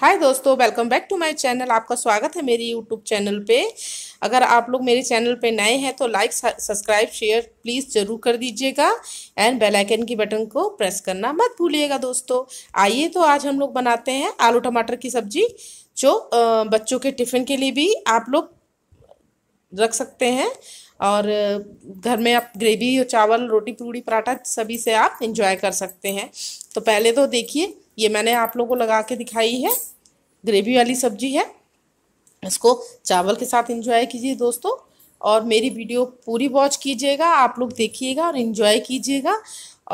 हाय दोस्तों welcome back to my channel आपका स्वागत है मेरी यूट्यूब चैनल पे अगर आप लोग मेरे चैनल पे नए हैं तो लाइक सब्सक्राइब शेयर प्लीज़ ज़रूर कर दीजिएगा एंड बेल आइकन की बटन को प्रेस करना मत भूलिएगा दोस्तों आइए तो आज हम लोग बनाते हैं आलू टमाटर की सब्जी जो बच्चों के टिफ़िन के लिए भी आप लोग रख सकते हैं और घर में आप ग्रेवी चावल रोटी पूड़ी पराठा सभी से आप इंजॉय कर सकते हैं तो पहले तो देखिए ये मैंने आप लोगों को लगा के दिखाई है ग्रेवी वाली सब्जी है इसको चावल के साथ इंजॉय कीजिए दोस्तों और मेरी वीडियो पूरी वॉच कीजिएगा आप लोग देखिएगा और इन्जॉय कीजिएगा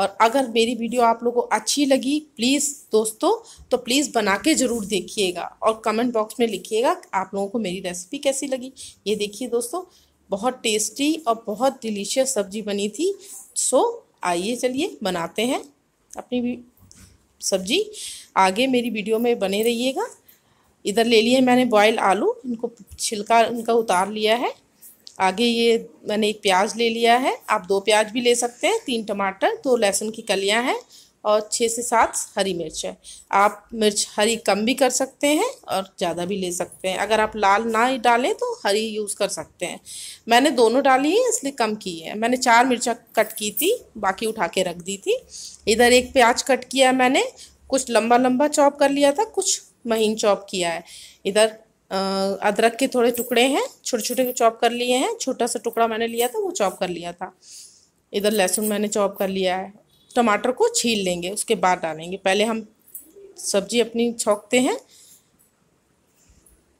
और अगर मेरी वीडियो आप लोगों को अच्छी लगी प्लीज़ दोस्तों तो प्लीज़ बना के ज़रूर देखिएगा और कमेंट बॉक्स में लिखिएगा आप लोगों को मेरी रेसिपी कैसी लगी ये देखिए दोस्तों बहुत टेस्टी और बहुत डिलीशियस सब्जी बनी थी सो आइए चलिए बनाते हैं अपनी सब्जी आगे मेरी वीडियो में बने रहिएगा इधर ले लिए मैंने बॉयल आलू इनको छिलका इनका उतार लिया है आगे ये मैंने एक प्याज ले लिया है आप दो प्याज भी ले सकते हैं तीन टमाटर दो लहसुन की कलियां हैं और छः से सात हरी मिर्च है आप मिर्च हरी कम भी कर सकते हैं और ज़्यादा भी ले सकते हैं अगर आप लाल ना ही डालें तो हरी यूज़ कर सकते हैं मैंने दोनों डाली हैं इसलिए कम की है मैंने चार मिर्चा कट की थी बाकी उठा के रख दी थी इधर एक प्याज कट किया है मैंने कुछ लंबा लंबा चॉप कर लिया था कुछ महीन चॉप किया है इधर अदरक के थोड़े टुकड़े हैं छोटे छोटे चॉप कर लिए हैं छोटा सा टुकड़ा मैंने लिया था वो चॉप कर लिया था इधर लहसुन मैंने चॉप कर लिया है टमाटर को छील लेंगे उसके बाद डालेंगे पहले हम सब्जी अपनी छोंकते हैं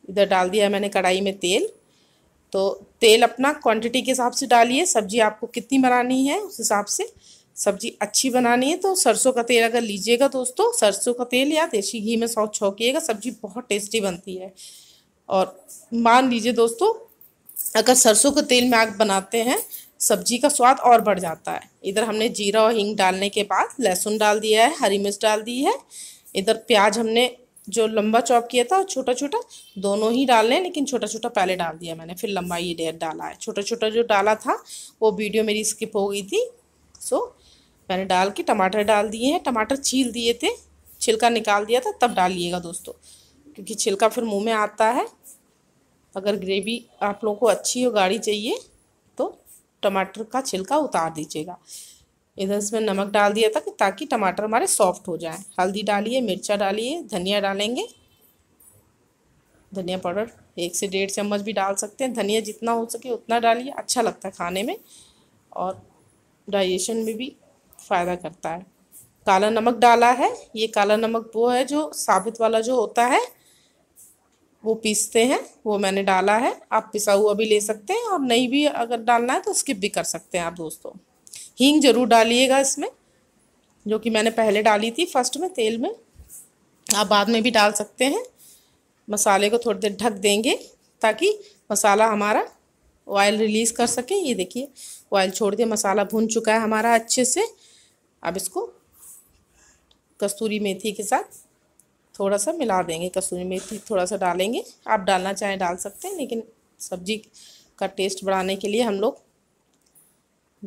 इधर डाल दिया मैंने कढ़ाई में तेल तो तेल अपना क्वांटिटी के हिसाब से डालिए सब्जी आपको कितनी बनानी है उस हिसाब से सब्जी अच्छी बनानी है तो सरसों का तेल अगर लीजिएगा दोस्तों सरसों का तेल या देसी घी में सौ छोंकीेगा सब्जी बहुत टेस्टी बनती है और मान लीजिए दोस्तों अगर सरसों के तेल में आग बनाते हैं सब्जी का स्वाद और बढ़ जाता है इधर हमने जीरा और हींग डालने के बाद लहसुन डाल दिया है हरी मिर्च डाल दी है इधर प्याज हमने जो लंबा चॉप किया था छोटा छोटा दोनों ही डाल हैं लेकिन छोटा छोटा पहले डाल दिया मैंने फिर लंबा ये डेढ़ डाला है छोटा छोटा जो डाला था वो वीडियो मेरी स्किप हो गई थी सो मैंने डाल के टमाटर डाल दिए हैं टमाटर छील दिए थे छिलका निकाल दिया था तब डालिएगा दोस्तों क्योंकि छिलका फिर मुँह में आता है अगर ग्रेवी आप लोगों को अच्छी हो गाढ़ी चाहिए टमाटर का छिलका उतार दीजिएगा इधर इसमें नमक डाल दिया था ताकि टमाटर हमारे सॉफ्ट हो जाए हल्दी डालिए मिर्चा डालिए धनिया डालेंगे धनिया पाउडर एक से डेढ़ चम्मच भी डाल सकते हैं धनिया जितना हो सके उतना डालिए अच्छा लगता है खाने में और डाइजेशन में भी फ़ायदा करता है काला नमक डाला है ये काला नमक वो है जो साबित वाला जो होता है वो पीसते हैं वो मैंने डाला है आप पिसा हुआ भी ले सकते हैं और नहीं भी अगर डालना है तो स्किप भी कर सकते हैं आप दोस्तों हींग ज़रूर डालिएगा इसमें जो कि मैंने पहले डाली थी फर्स्ट में तेल में आप बाद में भी डाल सकते हैं मसाले को थोड़ी देर ढक देंगे ताकि मसाला हमारा ऑयल रिलीज़ कर सके ये देखिए ऑयल छोड़ दिया मसाला भुन चुका है हमारा अच्छे से अब इसको कस्तूरी मेथी के साथ थोड़ा सा मिला देंगे कसूरी मेथी थोड़ा सा डालेंगे आप डालना चाहें डाल सकते हैं लेकिन सब्जी का टेस्ट बढ़ाने के लिए हम लोग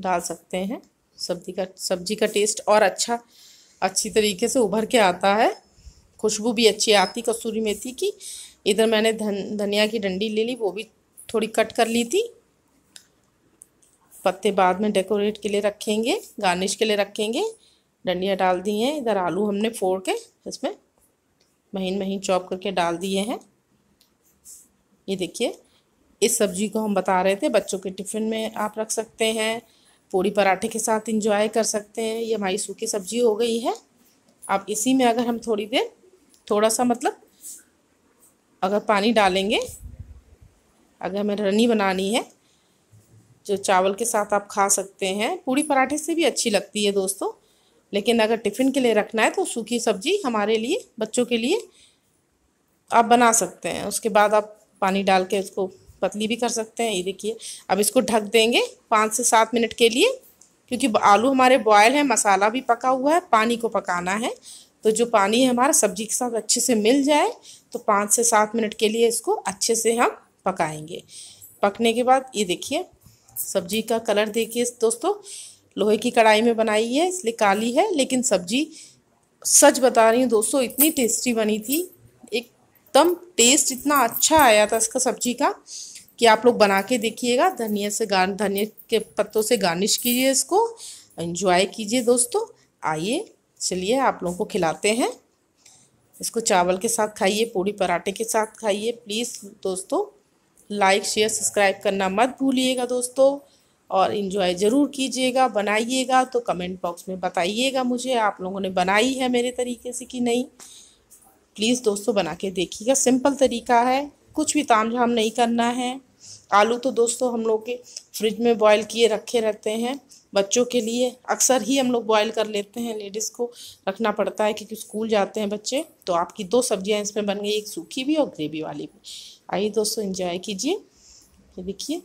डाल सकते हैं सब्जी का सब्जी का टेस्ट और अच्छा अच्छी तरीके से उभर के आता है खुशबू भी अच्छी आती कसूरी मेथी की इधर मैंने धन धनिया की डंडी ले ली वो भी थोड़ी कट कर ली थी पत्ते बाद में डेकोरेट के लिए रखेंगे गार्निश के लिए रखेंगे डंडियाँ डाल दी हैं इधर आलू हमने फोड़ के इसमें महीन महीन चॉप करके डाल दिए हैं ये देखिए इस सब्जी को हम बता रहे थे बच्चों के टिफ़िन में आप रख सकते हैं पूड़ी पराठे के साथ इंजॉय कर सकते हैं ये हमारी सूखी सब्जी हो गई है अब इसी में अगर हम थोड़ी देर थोड़ा सा मतलब अगर पानी डालेंगे अगर हमें रनी बनानी है जो चावल के साथ आप खा सकते हैं पूड़ी पराठे से भी अच्छी लगती है दोस्तों लेकिन अगर टिफ़िन के लिए रखना है तो सूखी सब्जी हमारे लिए बच्चों के लिए आप बना सकते हैं उसके बाद आप पानी डाल के उसको पतली भी कर सकते हैं ये देखिए अब इसको ढक देंगे पाँच से सात मिनट के लिए क्योंकि आलू हमारे बॉयल है मसाला भी पका हुआ है पानी को पकाना है तो जो पानी है हमारा सब्जी के साथ अच्छे से मिल जाए तो पाँच से सात मिनट के लिए इसको अच्छे से हम पकाएंगे पकने के बाद ये देखिए सब्जी का कलर देखिए दोस्तों लोहे की कढ़ाई में बनाई है इसलिए काली है लेकिन सब्जी सच बता रही हूँ दोस्तों इतनी टेस्टी बनी थी एकदम टेस्ट इतना अच्छा आया था इसका सब्जी का कि आप लोग बना के देखिएगा धनिया से गार धनिया के पत्तों से गार्निश कीजिए इसको एंजॉय कीजिए दोस्तों आइए चलिए आप लोगों को खिलाते हैं इसको चावल के साथ खाइए पूड़ी पराठे के साथ खाइए प्लीज़ दोस्तों लाइक शेयर सब्सक्राइब करना मत भूलिएगा दोस्तों और इन्जॉय ज़रूर कीजिएगा बनाइएगा तो कमेंट बॉक्स में बताइएगा मुझे आप लोगों ने बनाई है मेरे तरीके से कि नहीं प्लीज़ दोस्तों बना के देखिएगा सिंपल तरीका है कुछ भी ताम झाम नहीं करना है आलू तो दोस्तों हम लोग के फ्रिज में बॉईल किए रखे रहते हैं बच्चों के लिए अक्सर ही हम लोग बॉईल कर लेते हैं लेडीज़ को रखना पड़ता है क्योंकि स्कूल जाते हैं बच्चे तो आपकी दो सब्जियां इसमें बन गई एक सूखी भी और ग्रेवी वाली भी आइए दोस्तों इंजॉय कीजिए ये देखिए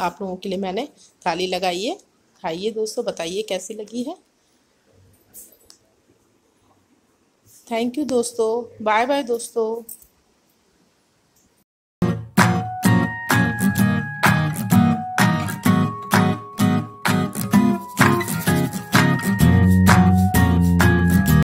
आप लोगों के लिए मैंने थाली लगाई है खाइए दोस्तों बताइए कैसी लगी है थैंक यू दोस्तों बाय बाय दोस्तों